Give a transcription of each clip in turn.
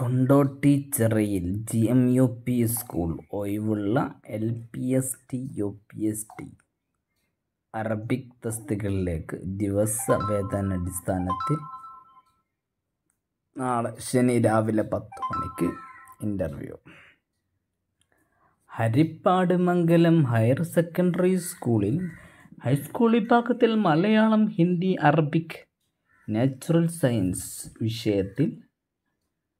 കൊണ്ടോട്ടി ചെറിയിൽ G M U P school ഒഴിവുള്ള L P S T U P S T Arabic തസ്തികളിലേക്ക് ദിവസ അടിസ്ഥാനത്തിൽ നാളെ ശനി രാവിലെ പത്ത് മണിക്ക് interview Harippad Mangalam higher secondary സ്കൂളിൽ ഹൈസ്കൂൾ വിഭാഗത്തിൽ Malayalam Hindi Arabic natural science വിഷയത്തിൽ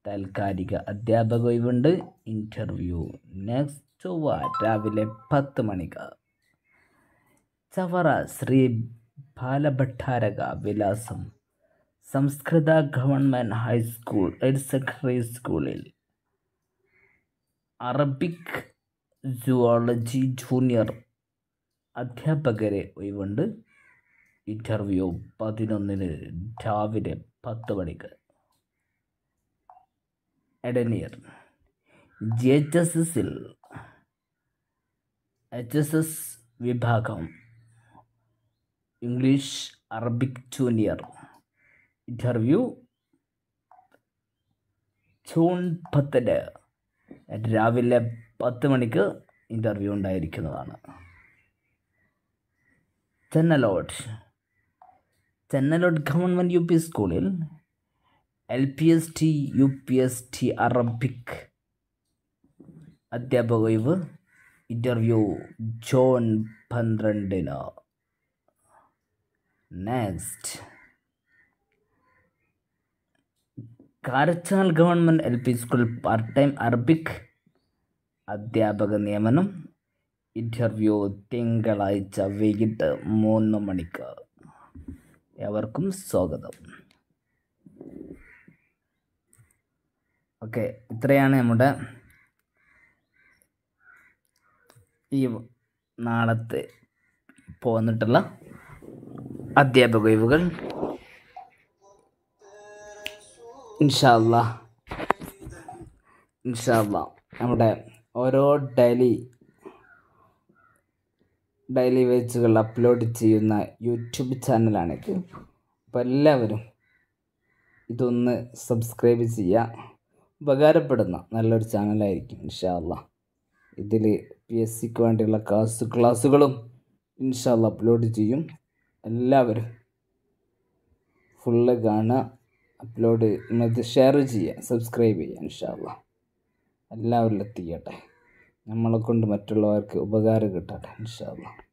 താൽക്കാലിക അധ്യാപക ഒഴിവുണ്ട് ഇൻ്റർവ്യൂ നെക്സ്റ്റ് ചൊവ്വ രാവിലെ പത്ത് മണിക്ക് Chavara Shri Balabhattaraka Vilasam Samskrita government high school higher secondary സ്കൂളിൽ അറബിക് ജുവോളജി ജൂനിയർ അധ്യാപകരെ ഒഴിവുണ്ട് ഇൻ്റർവ്യൂ പതിനൊന്നിന് രാവിലെ പത്ത് മണിക്ക് എഡനിയർ ജി എച്ച് എസ് എസിൽ എച്ച് എസ് എസ് വിഭാഗം English Arabic junior interview June പത്തിന് രാവിലെ പത്ത് മണിക്ക് ഇൻ്റർവ്യൂ ഉണ്ടായിരിക്കുന്നതാണ് Chennalode Chennalode government U P സ്കൂളിൽ L P S T U P S T Arabic അധ്യാപക ഒഴിവ് ഇൻ്റർവ്യൂ ജോൺ പന്ത്രണ്ടിന് next Karachal government L P school part time Arabic അധ്യാപക നിയമനം ഇൻ്റർവ്യൂ തിങ്കളാഴ്ച വൈകിട്ട് മൂന്ന് മണിക്ക് എവർക്കും സ്വാഗതം ഓക്കെ ഇത്രയാണ് നമ്മുടെ ഈ നാളത്തെ പോന്നിട്ടുള്ള അധ്യാപക ഒഴിവുകൾ ഇൻഷാല്ല ഇൻഷാല്ല നമ്മുടെ ഓരോ ഡെയിലി ഡെയിലി വേജുകൾ അപ്ലോഡ് ചെയ്യുന്ന യൂട്യൂബ് ചാനലാണിത് അപ്പോൾ എല്ലാവരും ഇതൊന്ന് സബ്സ്ക്രൈബ് ചെയ്യുക ഉപകാരപ്പെടുന്ന നല്ലൊരു ചാനലായിരിക്കും ഇൻഷാല്ല ഇതിൽ പി എസ് സിക്ക് വേണ്ടിയുള്ള ക്ലാസ് ക്ലാസ്സുകളും ഇൻഷാല്ല അപ്ലോഡ് ചെയ്യും എല്ലാവരും ഫുള്ള് കാണുക അപ്ലോഡ് ഇത് ഷെയർ ചെയ്യുക സബ്സ്ക്രൈബ് ചെയ്യുക ഇൻഷാല്ല എല്ലാവരിലും എത്തിക്കട്ടെ നമ്മളെ കൊണ്ട് മറ്റുള്ളവർക്ക് ഉപകാരം കിട്ടട്ടെ ഇൻഷാല്ല